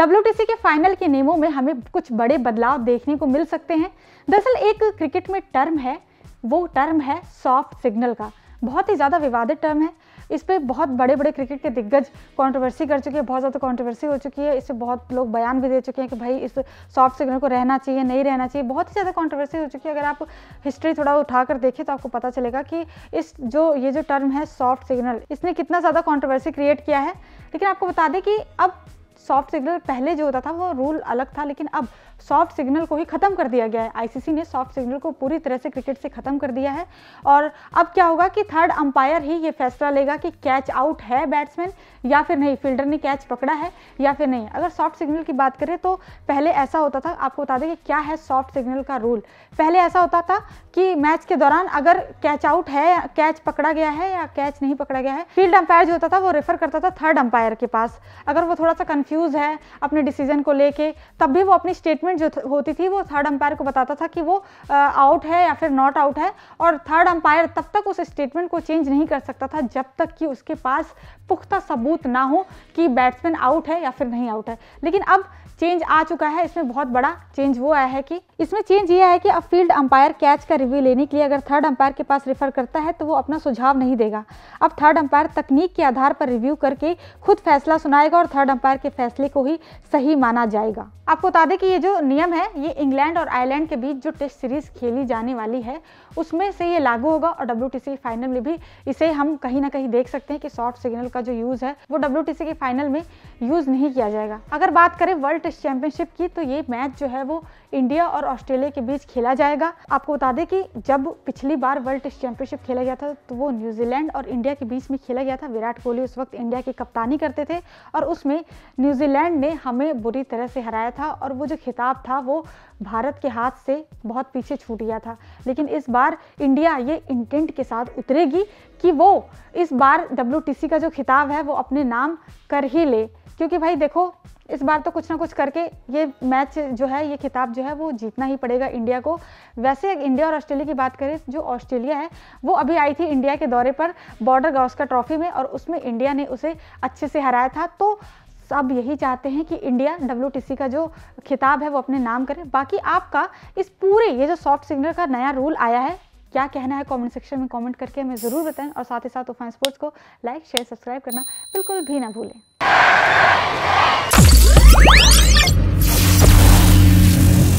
W के final के नियमों में हमें कुछ बड़े बदलाव देखने को मिल सकते हैं दरअसल एक क्रिकेट में टर्म है वो टर्म है सॉफ्ट सिग्नल का बहुत ही ज़्यादा विवादित टर्म है इस पर बहुत बड़े बड़े क्रिकेट के दिग्गज कंट्रोवर्सी कर चुके हैं बहुत ज़्यादा कंट्रोवर्सी हो चुकी है इससे बहुत लोग बयान भी दे चुके हैं कि भाई इस सॉफ्ट सिग्नल को रहना चाहिए नहीं रहना चाहिए बहुत ही ज़्यादा कंट्रोवर्सी हो चुकी है अगर आप हिस्ट्री थोड़ा उठा कर देखें तो आपको पता चलेगा कि इस जो ये जो टर्म है सॉफ्ट सिग्नल इसने कितना ज़्यादा कॉन्ट्रोवर्सी क्रिएट किया है लेकिन आपको बता दें कि अब सॉफ्ट सिग्नल पहले जो होता था वो रूल अलग था लेकिन अब सॉफ्ट सिग्नल को ही ख़त्म कर दिया गया है आईसीसी ने सॉफ्ट सिग्नल को पूरी तरह से क्रिकेट से ख़त्म कर दिया है और अब क्या होगा कि थर्ड अंपायर ही ये फैसला लेगा कि कैच आउट है बैट्समैन या फिर नहीं फील्डर ने कैच पकड़ा है या फिर नहीं अगर सॉफ्ट सिग्नल की बात करें तो पहले ऐसा होता था आपको बता दें कि क्या है सॉफ्ट सिग्नल का रूल पहले ऐसा होता था कि मैच के दौरान अगर कैच आउट है कैच पकड़ा गया है या कैच नहीं पकड़ा गया है फील्ड अंपायर जो होता था वो रेफर करता था थर्ड अंपायर के पास अगर वो थोड़ा सा कन्फ्यूज कंफ्यूज है अपने डिसीजन को लेके तब भी वो अपनी स्टेटमेंट जो होती थी वो थर्ड अंपायर को बताता था कि वो आउट है या फिर नॉट आउट है और थर्ड अंपायर तब तक उस स्टेटमेंट को चेंज नहीं कर सकता था जब तक कि उसके पास पुख्ता सबूत ना हो कि बैट्समैन आउट है या फिर नहीं आउट है लेकिन अब चेंज आ चुका है इसमें बहुत बड़ा चेंज वो आया है कि इसमें चेंज ये है कि अब फील्ड अंपायर कैच का रिव्यू लेने के लिए अगर थर्ड अंपायर के पास रेफर करता है तो वो अपना सुझाव नहीं देगा अब थर्ड अंपायर तकनीक के आधार पर रिव्यू करके खुद फैसला सुनाएगा और थर्ड अंपायर के फैसले को ही सही माना जाएगा आपको बता दें कि ये जो नियम है ये इंग्लैंड और आयरलैंड के बीच जो टेस्ट सीरीज खेली जाने वाली है उसमें से ये लागू होगा और डब्ल्यू फाइनल में भी इसे हम कहीं ना कहीं देख सकते हैं कि शॉर्ट सिग्नल का जो यूज़ है वो डब्ल्यू के फाइनल में यूज़ नहीं किया जाएगा अगर बात करें वर्ल्ड टेस्ट चैंपियनशिप की तो ये मैच जो है वो इंडिया और ऑस्ट्रेलिया के बीच खेला जाएगा आपको बता दें कि जब पिछली बार वर्ल्ड टेस्ट चैंपियनशिप खेला गया था तो वो न्यूजीलैंड और इंडिया के बीच में खेला गया था विराट कोहली उस वक्त इंडिया की कप्तानी करते थे और उसमें न्यूजीलैंड ने हमें बुरी तरह से हराया था और वो जो खिताब था वो भारत के हाथ से बहुत पीछे छूट गया था लेकिन इस बार इंडिया ये इंटेंट के साथ उतरेगी कि वो इस बार डब्ल्यू का जो खिताब है वो अपने नाम कर ही ले क्योंकि भाई देखो इस बार तो कुछ ना कुछ करके ये मैच जो है ये खिताब जो है वो जीतना ही पड़ेगा इंडिया को वैसे इंडिया और ऑस्ट्रेलिया की बात करें जो ऑस्ट्रेलिया है वो अभी आई थी इंडिया के दौरे पर बॉर्डर गावस्कर ट्रॉफी में और उसमें इंडिया ने उसे अच्छे से हराया था तो अब यही चाहते हैं कि इंडिया डब्ल्यू का जो खिताब है वो अपने नाम करें बाकी आपका इस पूरे ये जो सॉफ्ट सिग्नल का नया रूल आया है क्या कहना है कमेंट सेक्शन में कमेंट करके हमें ज़रूर बताएं और साथ ही साथ तूफान स्पोर्ट्स को लाइक शेयर सब्सक्राइब करना बिल्कुल भी ना भूलें